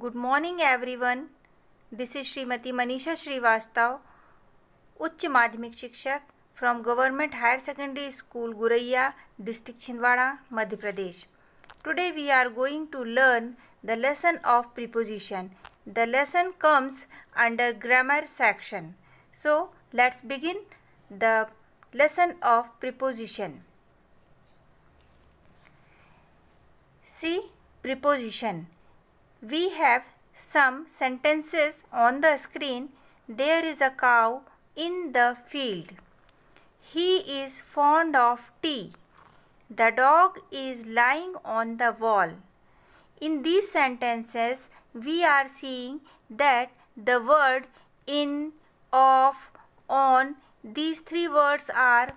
Good morning everyone this is Shrimati Manisha Srivastava उच्च माध्यमिक शिक्षक from government higher secondary school Guraiya district Chhindwara Madhya Pradesh today we are going to learn the lesson of preposition. The lesson comes under grammar section. So let's begin the lesson of preposition. See preposition. We have some sentences on the screen. There is a cow in the field. He is fond of tea. The dog is lying on the wall. In these sentences, we are seeing that the word in, of, on, these three words are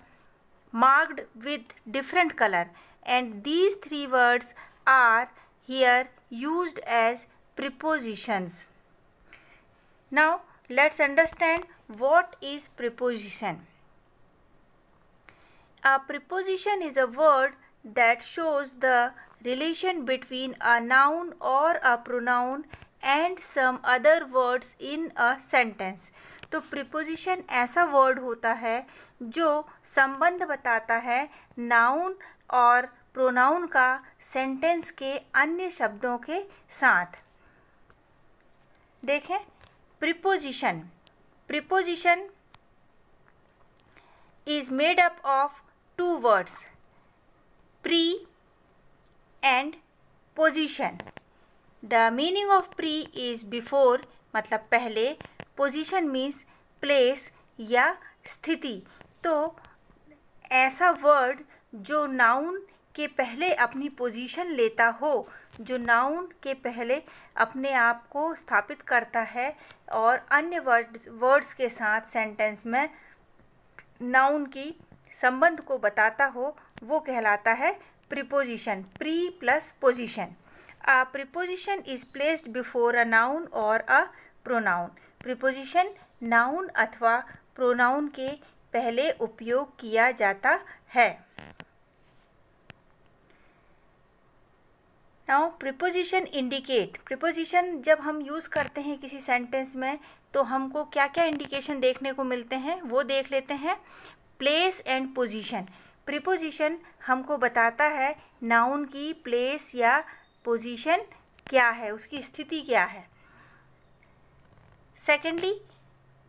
marked with different color and these three words are here used as prepositions. Now let's understand what is preposition. A preposition is a word that shows the relation between a noun or a pronoun and some other words in a sentence तो preposition ऐसा word होता है जो संबंध बताता है noun और pronoun का सेंटेंस के अन्य शब्दों के साथ देखें preposition preposition is made up of two words pre and position the meaning of pre is before मतलब पहले पोजिशन मीन्स प्लेस या स्थिति तो ऐसा वर्ड जो नाउन के पहले अपनी पोजीशन लेता हो जो नाउन के पहले अपने आप को स्थापित करता है और अन्य वर्ड्स वर्ड्स के साथ सेंटेंस में नाउन की संबंध को बताता हो वो कहलाता है preposition pre plus position a preposition is placed before a noun और अ प्रोनाउन प्रीपोजिशन नाउन अथवा प्रोनाउन के पहले उपयोग किया जाता है नाउ प्रिपोजिशन इंडिकेट प्रिपोजिशन जब हम यूज़ करते हैं किसी सेंटेंस में तो हमको क्या क्या इंडिकेशन देखने को मिलते हैं वो देख लेते हैं प्लेस एंड पोजिशन प्रिपोजिशन हमको बताता है नाउन की प्लेस या पोजिशन क्या है उसकी स्थिति क्या है secondly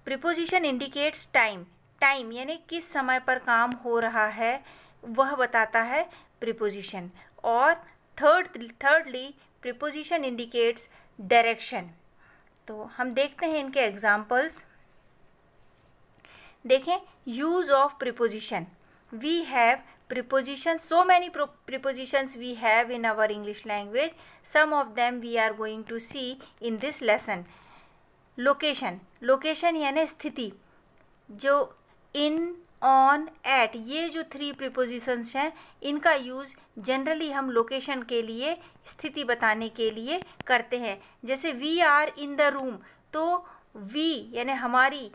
preposition indicates time time यानी किस समय पर काम हो रहा है वह बताता है प्रिपोजिशन और third thirdly preposition indicates direction तो हम देखते हैं इनके एग्जाम्पल्स देखें use of preposition we have preposition so many prepositions we have in our English language some of them we are going to see in this lesson location location यानी स्थिति जो in on eight ये जो three prepositions हैं इनका use generally हम location के लिए स्थिति बताने के लिए करते हैं जैसे we are in the room तो वी यानी हमारी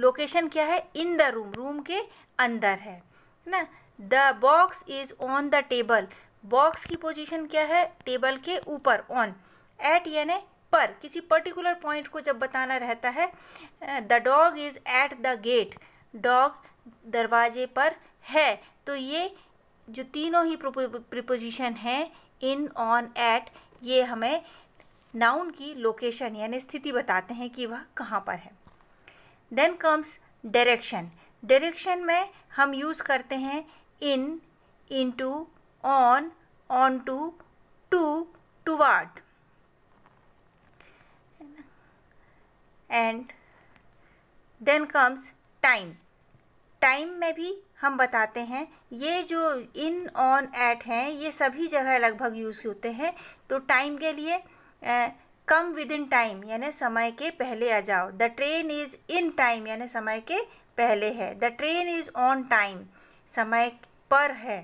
लोकेशन क्या है इन द रूम रूम के अंदर है ना the box is on the table box की पोजीशन क्या है टेबल के ऊपर ऑन एट यानी पर किसी पर्टिकुलर पॉइंट को जब बताना रहता है the dog is at the gate dog दरवाजे पर है तो ये जो तीनों ही प्रिपोजिशन हैं इन ऑन एट ये हमें नाउन की लोकेशन यानी स्थिति बताते हैं कि वह कहाँ पर है देन कम्स डायरेक्शन डायरेक्शन में हम यूज़ करते हैं in into on onto to toward and then comes time time में भी हम बताते हैं ये जो इन ऑन एट हैं ये सभी जगह लगभग यूज़ होते हैं तो टाइम के लिए कम विद इन टाइम यानी समय के पहले आ जाओ the train is in time यानी समय के पहले है the train is on time समय पर है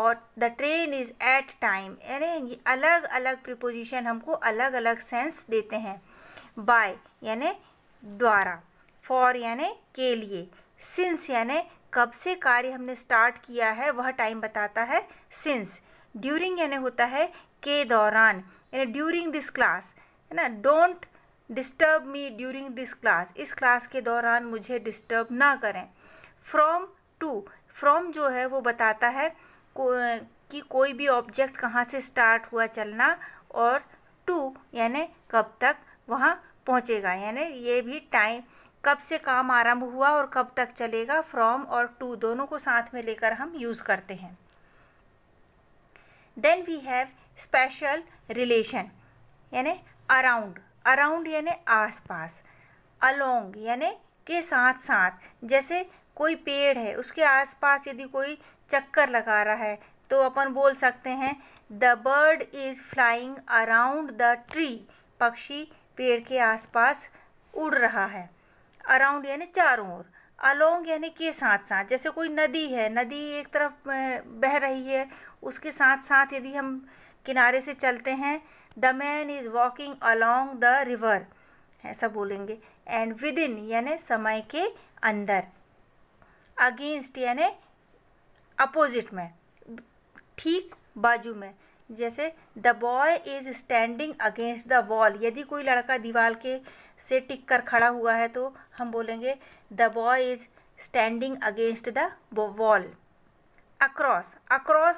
और the train is at time यानी अलग अलग प्रिपोजिशन हमको अलग अलग सेंस देते हैं बाय यानी द्वारा फॉर यानी के लिए सिंस यानी कब से कार्य हमने स्टार्ट किया है वह टाइम बताता है सिंस ड्यूरिंग यानी होता है के दौरान यानी ड्यूरिंग दिस क्लास है ना don't disturb me during this class इस क्लास के दौरान मुझे डिस्टर्ब ना करें फ्रॉम टू फ्रॉम जो है वो बताता है को, कि कोई भी ऑब्जेक्ट कहाँ से स्टार्ट हुआ चलना और टू यानी कब तक वहाँ पहुँचेगा यानी ये भी टाइम कब से काम आरंभ हुआ और कब तक चलेगा फ्रॉम और टू दोनों को साथ में लेकर हम यूज़ करते हैं then we have spatial relation यानी अराउंड अराउंड यानी आसपास अलोंग यानि के साथ साथ जैसे कोई पेड़ है उसके आसपास यदि कोई चक्कर लगा रहा है तो अपन बोल सकते हैं the bird is flying around the tree पक्षी पेड़ के आसपास उड़ रहा है अराउंड यानी चारों ओर अलोंग यानी के साथ साथ जैसे कोई नदी है नदी एक तरफ बह रही है उसके साथ साथ यदि हम किनारे से चलते हैं the man is walking along the river ऐसा बोलेंगे एंड विद इन यानी समय के अंदर अगेंस्ट यानी अपोजिट में ठीक बाजू में जैसे the boy is standing against the wall यदि कोई लड़का दीवार के से टिक कर खड़ा हुआ है तो हम बोलेंगे the boy is standing against the wall across across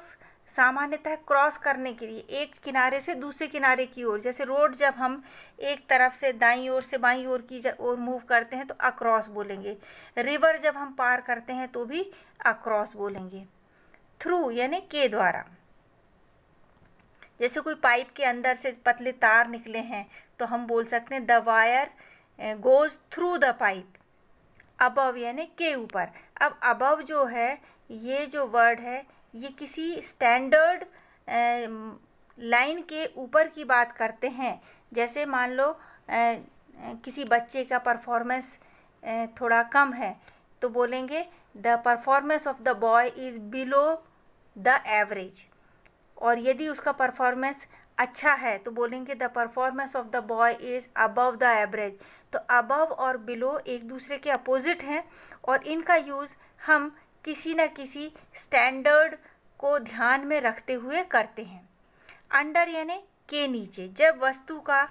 सामान्यतः क्रॉस करने के लिए एक किनारे से दूसरे किनारे की ओर जैसे रोड जब हम एक तरफ से दाई ओर से बाई ओर की ओर मूव करते हैं तो अक्रॉस बोलेंगे रिवर जब हम पार करते हैं तो भी अक्रॉस बोलेंगे थ्रू यानी के द्वारा जैसे कोई पाइप के अंदर से पतले तार निकले हैं तो हम बोल सकते हैं the wire goes through the pipe above यानी के ऊपर अब अबव जो है ये जो वर्ड है ये किसी स्टैंडर्ड लाइन के ऊपर की बात करते हैं जैसे मान लो किसी बच्चे का परफॉर्मेंस थोड़ा कम है तो बोलेंगे the performance of the boy is below the average और यदि उसका परफॉर्मेंस अच्छा है तो बोलेंगे the performance of the boy is above the average तो अबव और बिलो एक दूसरे के अपोज़िट हैं और इनका यूज़ हम किसी न किसी स्टैंडर्ड को ध्यान में रखते हुए करते हैं अंडर यानी के नीचे जब वस्तु का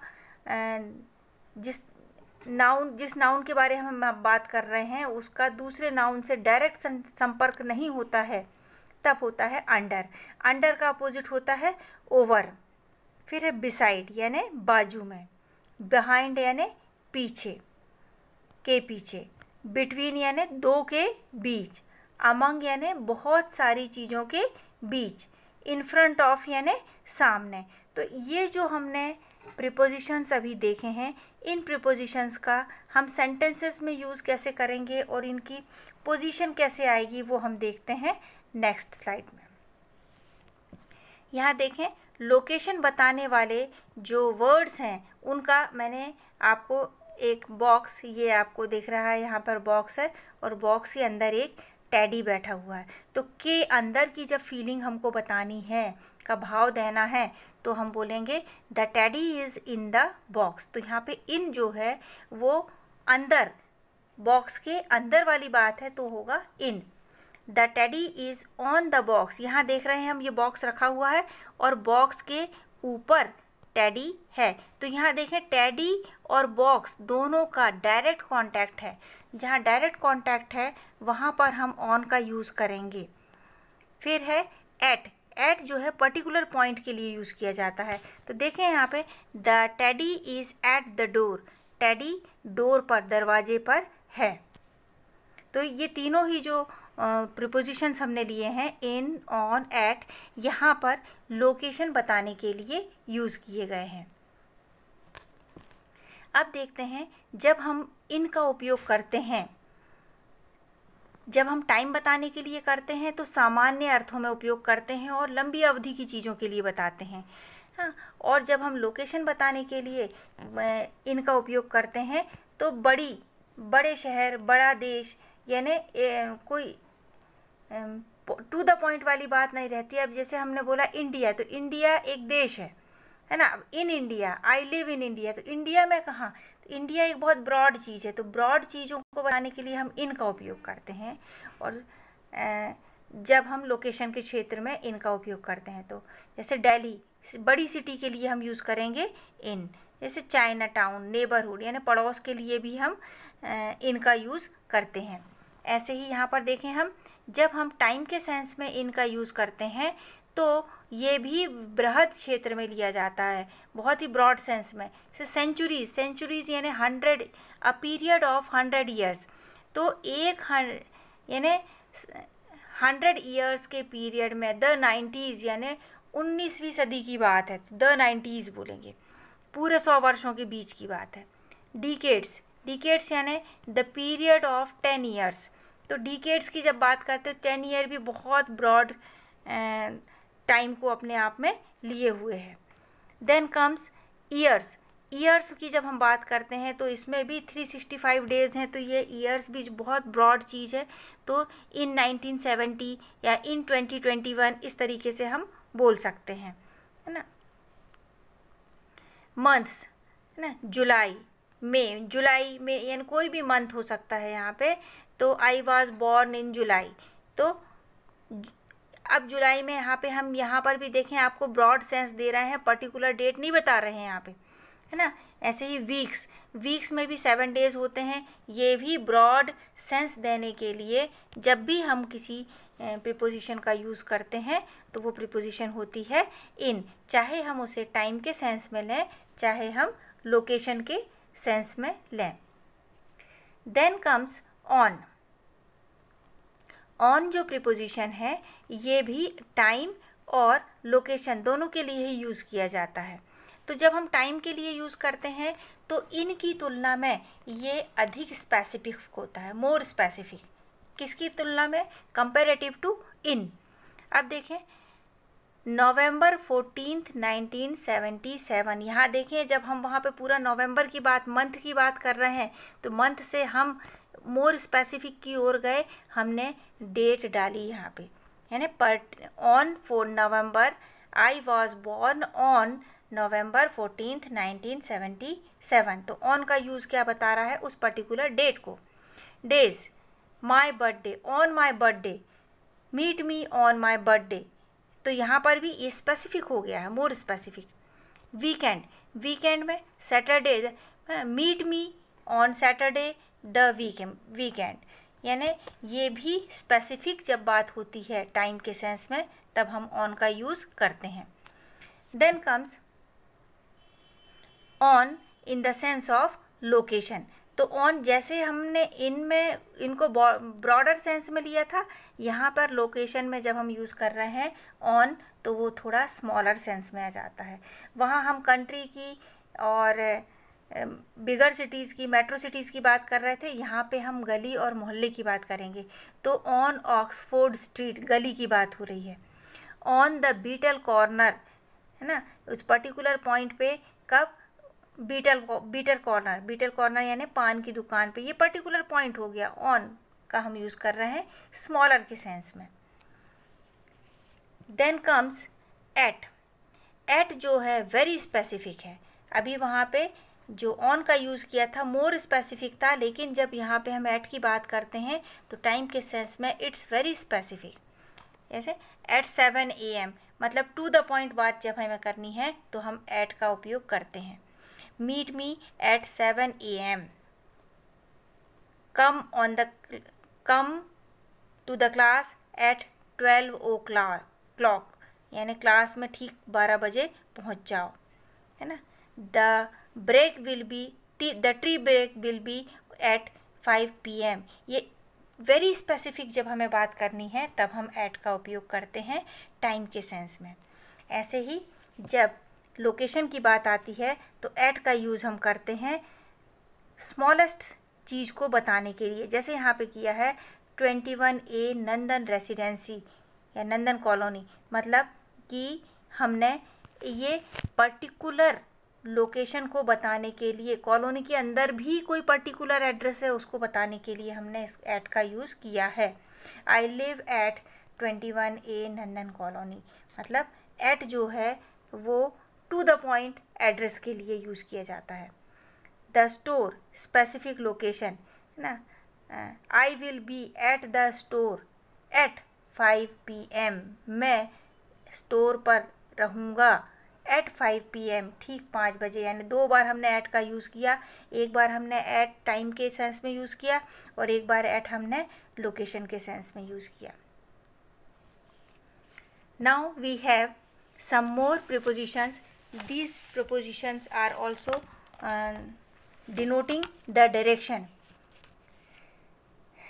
जिस नाउन जिस नाउन के बारे में हम बात कर रहे हैं उसका दूसरे नाउन से डायरेक्ट संपर्क नहीं होता है तब होता है अंडर अंडर का अपोजिट होता है ओवर फिर है बिसाइड यानी बाजू में बिहाइंड यानी पीछे के पीछे बिटवीन यानी दो के बीच अमंग यानी बहुत सारी चीज़ों के बीच इन फ्रंट ऑफ यानी सामने तो ये जो हमने प्रिपोजिशंस अभी देखे हैं इन प्रिपोजिशंस का हम सेंटेंसेस में यूज़ कैसे करेंगे और इनकी पोजीशन कैसे आएगी वो हम देखते हैं नेक्स्ट स्लाइड में यहाँ देखें लोकेशन बताने वाले जो वर्ड्स हैं उनका मैंने आपको एक बॉक्स ये आपको दिख रहा है यहाँ पर बॉक्स है और बॉक्स के अंदर एक टैडी बैठा हुआ है तो के अंदर की जब फीलिंग हमको बतानी है का भाव देना है तो हम बोलेंगे the teddy is in the box तो यहाँ पे इन जो है वो अंदर बॉक्स के अंदर वाली बात है तो होगा in the teddy is on the box यहाँ देख रहे हैं हम ये बॉक्स रखा हुआ है और बॉक्स के ऊपर टैडी है तो यहाँ देखें टैडी और बॉक्स दोनों का डायरेक्ट कांटेक्ट है जहाँ डायरेक्ट कांटेक्ट है वहाँ पर हम ऑन का यूज़ करेंगे फिर है एट एट जो है पर्टिकुलर पॉइंट के लिए यूज़ किया जाता है तो देखें यहाँ पे the teddy is at the door teddy door पर दरवाजे पर है तो ये तीनों ही जो प्रपोजिशंस हमने लिए हैं इन ऑन एट यहाँ पर लोकेशन बताने के लिए यूज़ किए गए हैं अब देखते हैं जब हम इन का उपयोग करते हैं जब हम टाइम बताने के लिए करते हैं तो सामान्य अर्थों में उपयोग करते हैं और लंबी अवधि की चीज़ों के लिए बताते हैं हाँ और जब हम लोकेशन बताने के लिए इनका उपयोग करते हैं तो बड़ी बड़े शहर बड़ा देश यानी कोई टू द पॉइंट वाली बात नहीं रहती अब जैसे हमने बोला इंडिया तो इंडिया एक देश है है ना in India I live in India तो इंडिया में कहाँ तो इंडिया एक बहुत ब्रॉड चीज़ है तो ब्रॉड चीज़ों को बनाने के लिए हम इन का उपयोग करते हैं और जब हम लोकेशन के क्षेत्र में इनका उपयोग करते हैं तो जैसे दिल्ली बड़ी सिटी के लिए हम यूज़ करेंगे इन जैसे चाइना टाउन नेबरहुड यानी पड़ोस के लिए भी हम इनका यूज़ करते हैं ऐसे ही यहाँ पर देखें हम जब हम टाइम के सेंस में इनका यूज़ करते हैं तो ये भी बृहद क्षेत्र में लिया जाता है बहुत ही ब्रॉड सेंस में से सेंचुरीज सेंचुरीज यानी hundred a period of hundred years तो एक यानी हंड्रेड ईयर्स के पीरियड में द नाइन्टीज़ यानी उन्नीसवीं सदी की बात है द नाइन्टीज़ बोलेंगे पूरे सौ वर्षों के बीच की बात है डिकेड्स डिकेट्स यानी the period of ten years तो डिकेट्स की जब बात करते हैं टेन ईयर भी बहुत ब्रॉड टाइम को अपने आप में लिए हुए है देन कम्स ईयर्स ईयर्स की जब हम बात करते हैं तो इसमें भी 365 डेज़ हैं तो ये ईयर्स भी बहुत ब्रॉड चीज़ है तो इन 1970 या इन 2021 इस तरीके से हम बोल सकते हैं है ना मंथ्स है ना जुलाई में जुलाई में यानी कोई भी मंथ हो सकता है यहाँ पे तो आई वॉज बॉर्न इन जुलाई तो अब जुलाई में यहाँ पे हम यहाँ पर भी देखें आपको ब्रॉड सेंस दे रहे हैं पर्टिकुलर डेट नहीं बता रहे हैं यहाँ पे है ना ऐसे ही वीक्स वीक्स में भी सेवन डेज होते हैं ये भी ब्रॉड सेंस देने के लिए जब भी हम किसी प्रिपोजिशन का यूज़ करते हैं तो वो प्रिपोजिशन होती है इन चाहे हम उसे टाइम के सेंस में लें चाहे हम लोकेशन के सेंस में लें देन कम्स ऑन ऑन जो प्रिपोजिशन है ये भी टाइम और लोकेशन दोनों के लिए ही यूज़ किया जाता है तो जब हम टाइम के लिए यूज़ करते हैं तो इनकी तुलना में ये अधिक स्पेसिफिक होता है मोर स्पेसिफिक किसकी तुलना में कंपेरेटिव टू इन अब देखें नवंबर फोर्टीन 1977 यहाँ देखें जब हम वहाँ पे पूरा नवंबर की बात मंथ की बात कर रहे हैं तो मंथ से हम मोर स्पेसिफिक की ओर गए हमने डेट डाली यहाँ पे है ना पर on four November I was born on November fourteen 1977 तो ऑन का यूज़ क्या बता रहा है उस पर्टिकुलर डेट को days my birthday on my birthday meet me on my birthday तो यहाँ पर भी ये स्पेसिफिक हो गया है मोर स्पेसिफिक वीकेंड वीकेंड में Saturday meet me on Saturday the weekend weekend यानी ये भी स्पेसिफिक जब बात होती है टाइम के सेंस में तब हम ऑन का यूज़ करते हैं then comes on in the sense of location तो ऑन जैसे हमने इन में इनको ब्रॉडर सेंस में लिया था यहाँ पर लोकेशन में जब हम यूज़ कर रहे हैं ऑन तो वो थोड़ा स्मॉलर सेंस में आ जाता है वहाँ हम कंट्री की और बिगर सिटीज़ की मेट्रो सिटीज़ की बात कर रहे थे यहाँ पे हम गली और मोहल्ले की बात करेंगे तो ऑन ऑक्सफोर्ड स्ट्रीट गली की बात हो रही है ऑन द बीटल कॉर्नर है ना उस पर्टिकुलर पॉइंट पे कब betel betel corner betel corner यानी पान की दुकान पे ये पर्टिकुलर पॉइंट हो गया ऑन का हम यूज़ कर रहे हैं स्मॉलर के सेंस में देन कम्स एट एट जो है वेरी स्पेसिफिक है अभी वहाँ पे जो ऑन का यूज़ किया था मोर स्पेसिफिक था लेकिन जब यहाँ पे हम एट की बात करते हैं तो टाइम के सेंस में इट्स वेरी स्पेसिफिक जैसे एट सेवन ए एम मतलब टू द पॉइंट बात जब हमें करनी है तो हम एट का उपयोग करते हैं meet me at 7 a.m. Come on the come to the class at 12 o'clock यानी क्लास में ठीक 12 बजे पहुंच जाओ है ना the break will be the tree break will be at 5 m ये वेरी स्पेसिफिक जब हमें बात करनी है तब हम एट का उपयोग करते हैं टाइम के सेंस में ऐसे ही जब लोकेशन की बात आती है तो ऐट का यूज़ हम करते हैं स्मॉलेस्ट चीज़ को बताने के लिए जैसे यहाँ पे किया है twenty one a Nandan residency या नंदन कॉलोनी मतलब कि हमने ये पर्टिकुलर लोकेशन को बताने के लिए कॉलोनी के अंदर भी कोई पर्टिकुलर एड्रेस है उसको बताने के लिए हमने इस ऐट का यूज़ किया है I live at twenty one a Nandan colony मतलब ऐट जो है वो टू द पॉइंट एड्रेस के लिए यूज़ किया जाता है द स्टोर स्पेसिफिक लोकेशन है ना I will be at the store at five p m मैं स्टोर पर रहूँगा एट फाइव पी एम ठीक पाँच बजे यानी दो बार हमने ऐट का यूज़ किया एक बार हमने ऐट टाइम के सेंस में यूज़ किया और एक बार ऐट हमने लोकेशन के सेंस में यूज़ किया now we have some more prepositions these propositions are also uh, denoting the direction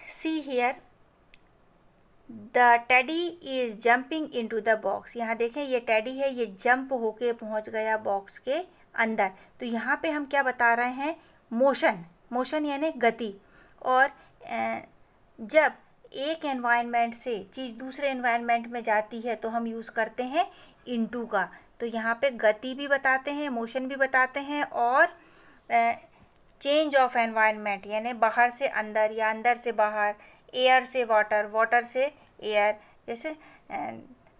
see here the teddy is jumping into the box box यहाँ देखें ये टैडी है ये जंप होके पहुँच गया box के अंदर तो यहाँ पे हम क्या बता रहे हैं motion motion यानी गति और जब एक एनवायरनमेंट से चीज़ दूसरे एनवायरनमेंट में जाती है तो हम यूज़ करते हैं इनटू का तो यहाँ पे गति भी बताते हैं मोशन भी बताते हैं और चेंज ऑफ एनवायरनमेंट यानी बाहर से अंदर या अंदर से बाहर एयर से वाटर वाटर से एयर जैसे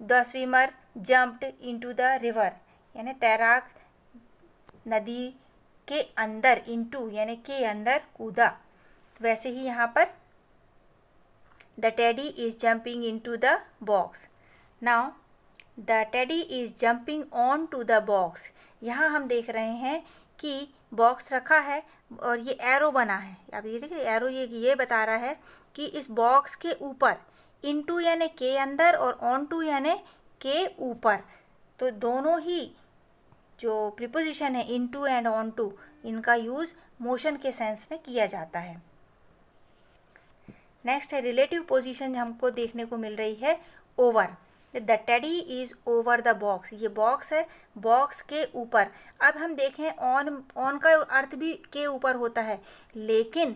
the swimmer jumped into the river यानी तैराक नदी के अंदर इनटू यानी के अंदर कूदा तो वैसे ही यहाँ पर the teddy is jumping into the box now the teddy is jumping onto the box यहाँ हम देख रहे हैं कि बॉक्स रखा है और ये एरो बना है अब ये देखिए एरो ये ये बता रहा है कि इस बॉक्स के ऊपर इन टू यानि के अंदर और ऑन टू यानि के ऊपर तो दोनों ही जो प्रिपोजिशन है into and onto इनका यूज़ मोशन के सेंस में किया जाता है नेक्स्ट है रिलेटिव पोजिशन हमको देखने को मिल रही है over the teddy is over the box ये बॉक्स है बॉक्स के ऊपर अब हम देखें ऑन ऑन का अर्थ भी के ऊपर होता है लेकिन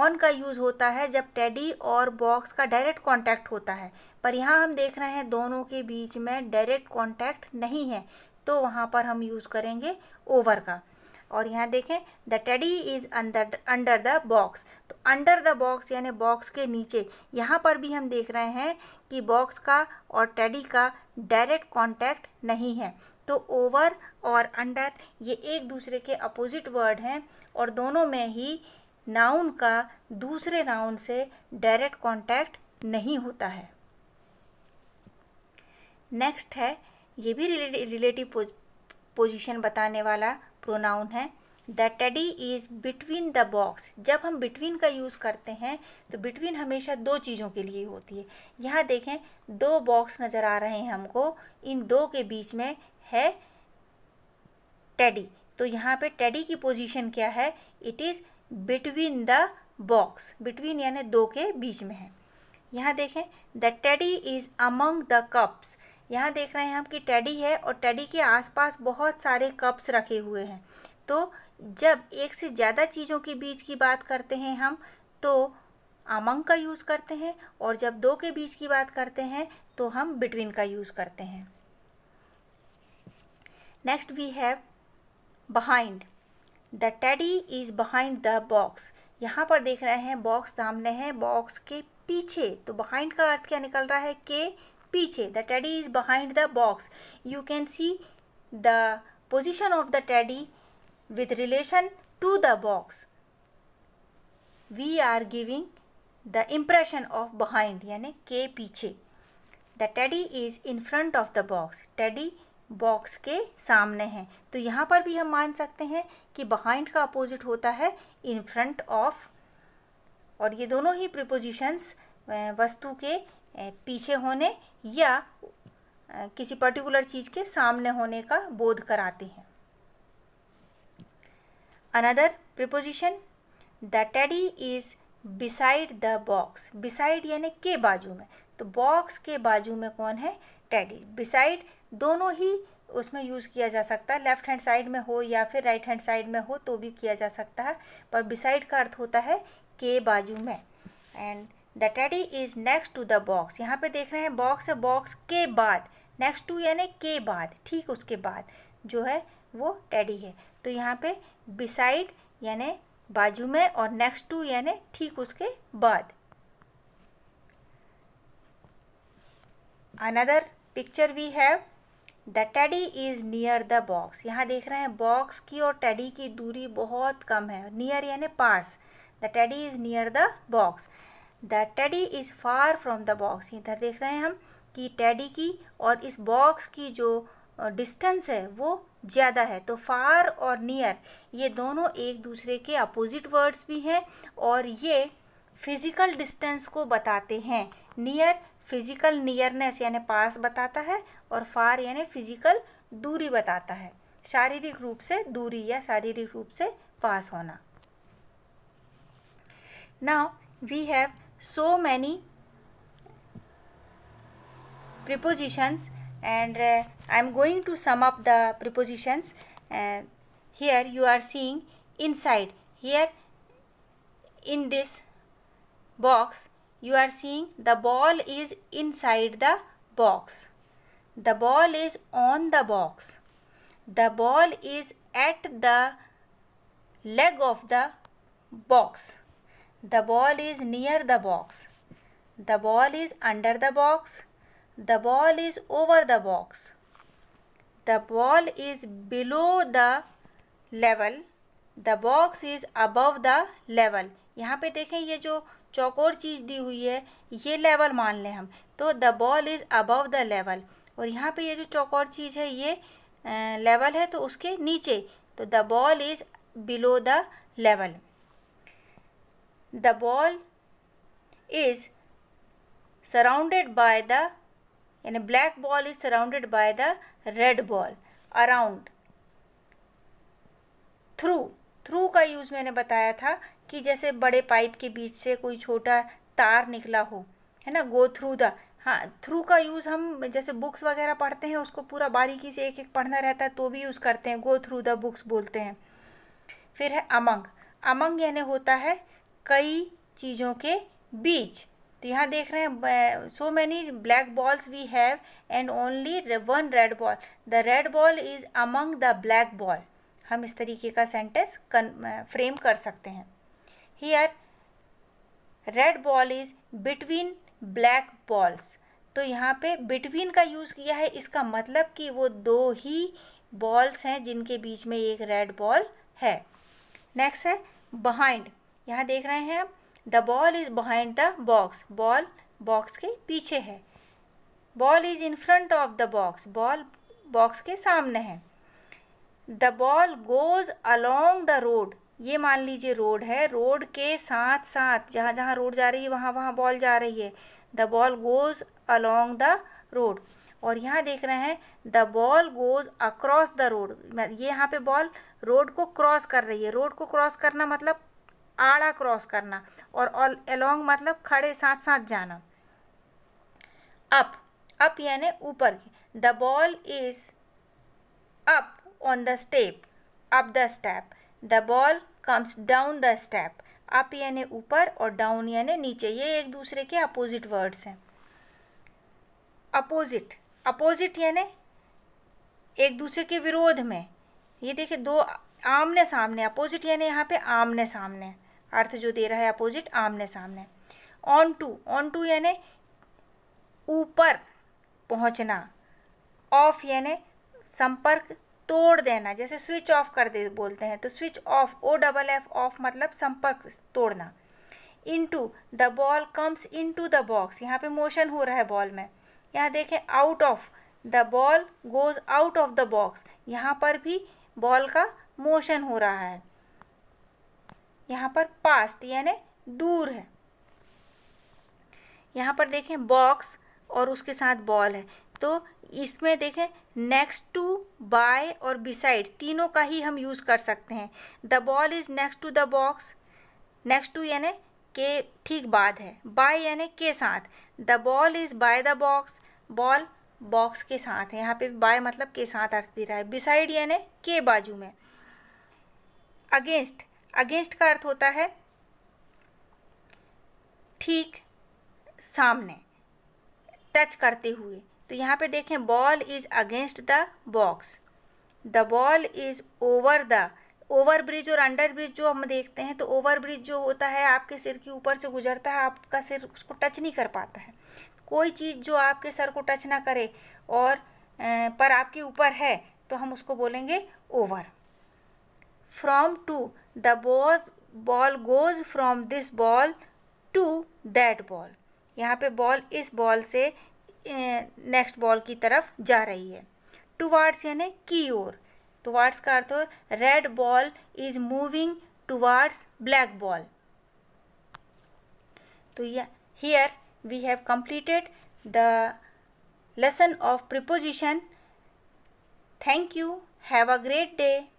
ऑन का यूज़ होता है जब टेडी और बॉक्स का डायरेक्ट कांटेक्ट होता है पर यहाँ हम देख रहे हैं दोनों के बीच में डायरेक्ट कांटेक्ट नहीं है तो वहाँ पर हम यूज़ करेंगे ओवर का और यहाँ देखें द टेडी इज़ अंदर अंडर द बॉक्स तो अंडर द बॉक्स यानी बॉक्स के नीचे यहाँ पर भी हम देख रहे हैं कि बॉक्स का और टेडी का डायरेक्ट कांटेक्ट नहीं है तो ओवर और अंडर ये एक दूसरे के अपोजिट वर्ड हैं और दोनों में ही नाउन का दूसरे नाउन से डायरेक्ट कांटेक्ट नहीं होता है नेक्स्ट है ये भी रिलेटिव पोजीशन बताने वाला प्रोनाउन है the teddy is between the box जब हम बिटवीन का यूज़ करते हैं तो बिटवीन हमेशा दो चीज़ों के लिए होती है यहाँ देखें दो बॉक्स नज़र आ रहे हैं हमको इन दो के बीच में है टेडी तो यहाँ पे टेडी की पोजीशन क्या है it is between the box between यानी दो के बीच में है यहाँ देखें the teddy is among the cups यहाँ देख रहे हैं हम कि टेडी है और टेडी के आसपास बहुत सारे कप्स रखे हुए हैं तो जब एक से ज़्यादा चीज़ों के बीच की बात करते हैं हम तो अमंग का यूज़ करते हैं और जब दो के बीच की बात करते हैं तो हम बिटवीन का यूज़ करते हैं next we have behind the teddy is behind the box यहाँ पर देख रहे हैं बॉक्स सामने है बॉक्स के पीछे तो बहाइंड का अर्थ क्या निकल रहा है के पीछे the teddy is behind the box you can see the position of the teddy with relation to the box we are giving the impression of behind yani के पीछे the teddy is in front of the box teddy box के सामने हैं तो यहाँ पर भी हम मान सकते हैं कि बहाइंड का अपोजिट होता है इन फ्रंट ऑफ और ये दोनों ही प्रिपोजिशंस वस्तु के पीछे होने या किसी पर्टिकुलर चीज़ के सामने होने का बोध कराते हैं another preposition the teddy is beside the box beside यानी के बाजू में तो बॉक्स के बाजू में कौन है टेडी बिसाइड दोनों ही उसमें यूज़ किया जा सकता है लेफ़्ट हैंड साइड में हो या फिर राइट हैंड साइड में हो तो भी किया जा सकता है पर बिसाइड का अर्थ होता है के बाजू में and the teddy is next to the box यहाँ पे देख रहे हैं बॉक्स है बॉक्स के बाद नेक्स्ट टू यानी के बाद ठीक उसके बाद जो है वो टेडी है तो यहाँ पे बिसाइड यानि बाजू में और नेक्स्ट टू यानि ठीक उसके बाद another picture we have the teddy is near the box यहाँ देख रहे हैं बॉक्स की और टेडी की दूरी बहुत कम है नियर यानि पास the teddy is near the box the teddy is far from the box इधर देख रहे हैं हम कि टेडी की और इस बॉक्स की जो डिस्टेंस है वो ज़्यादा है तो फार और नियर ये दोनों एक दूसरे के अपोजिट वर्ड्स भी हैं और ये फिज़िकल डिस्टेंस को बताते हैं नियर फिज़िकल नियरनेस यानी पास बताता है और फार यानी फिज़िकल दूरी बताता है शारीरिक रूप से दूरी या शारीरिक रूप से पास होना now we have so many prepositions and uh, I am going to sum up the prepositions uh, here you are seeing inside here in this box you are seeing the ball is inside the box the ball is on the box the ball is at the leg of the box the ball is near the box the ball is under the box the ball is over the box the ball is below the level the box is above the level यहाँ पे देखें ये जो चौकोर चीज़ दी हुई है ये level मान लें हम तो the ball is above the level और यहाँ पे ये जो चौकोर चीज़ है ये लेवल है तो उसके नीचे तो the ball is below the level the ball is surrounded by the यानी black ball is surrounded by the red ball around through through का यूज़ मैंने बताया था कि जैसे बड़े पाइप के बीच से कोई छोटा तार निकला हो है ना गो थ्रू द हाँ थ्रू का यूज़ हम जैसे बुक्स वगैरह पढ़ते हैं उसको पूरा बारीकी से एक एक पढ़ना रहता है तो भी यूज़ करते हैं गो थ्रू द बुक्स बोलते हैं फिर है अमंग अमंग यानी होता है कई चीज़ों के बीच तो यहाँ देख रहे हैं so many black balls we have and only one red ball the red ball is among the black ball हम इस तरीके का सेंटेंस कन फ्रेम कर सकते हैं here red ball is between black balls तो यहाँ पे बिटवीन का यूज़ किया है इसका मतलब कि वो दो ही बॉल्स हैं जिनके बीच में एक रेड बॉल है नेक्स्ट है बहाइंड यहाँ देख रहे हैं आप the ball is behind the box ball box के पीछे है ball is in front of the box ball box के सामने है the ball goes along the road ये मान लीजिए रोड है रोड के साथ साथ जहाँ जहाँ रोड जा रही है वहाँ वहाँ बॉल जा रही है the ball goes along the road और यहाँ देख रहे हैं the ball goes across the road ये यहाँ पे बॉल रोड को क्रॉस कर रही है रोड को क्रॉस करना मतलब आड़ा क्रॉस करना और अलोंग मतलब खड़े साथ साथ जाना अप अप यानी ऊपर की the ball is up on the step up the step the ball comes down the step up यानी ऊपर और डाउन यानी नीचे ये एक दूसरे के अपोजिट वर्ड्स हैं अपोजिट अपोजिट यानी एक दूसरे के विरोध में ये देखिए दो आमने सामने अपोजिट यानी यहाँ पे आमने सामने अर्थ जो दे रहा है अपोजिट आमने सामने ऑन टू ऑन टू यानी ऊपर पहुंचना ऑफ यानी संपर्क तोड़ देना जैसे स्विच ऑफ कर दे बोलते हैं तो switch off O double F off मतलब संपर्क तोड़ना into the ball comes into the box यहाँ पे मोशन हो रहा है बॉल में यहाँ देखें out of the ball goes out of the box यहाँ पर भी बॉल का मोशन हो रहा है यहाँ पर पास्ट यानी दूर है यहाँ पर देखें बॉक्स और उसके साथ बॉल है तो इसमें देखें नेक्स्ट टू बाय और बिसाइड तीनों का ही हम यूज़ कर सकते हैं the ball is next to the box next to यानी के ठीक बाद है बाय यानी के साथ the ball is by the box ball box के साथ है यहाँ पे बाय मतलब के साथ अर्थ दे रहा है बिसाइड यानी के बाजू में अगेंस्ट अगेंस्ट का अर्थ होता है ठीक सामने टच करते हुए तो यहाँ पे देखें ball is against the box the ball is over the over bridge और अंडर ब्रिज जो हम देखते हैं तो ओवर ब्रिज जो होता है आपके सिर के ऊपर से गुजरता है आपका सिर उसको टच नहीं कर पाता है कोई चीज़ जो आपके सर को टच ना करे और पर आपके ऊपर है तो हम उसको बोलेंगे over from to the box ball goes from this ball to that ball यहाँ पे बॉल इस बॉल से नेक्स्ट बॉल की तरफ जा रही है टू वार्ड्स यानी की ओर टू वार्ड्स का अर्थ हो red ball is moving towards black ball तो here we have completed the lesson of preposition thank you have a great day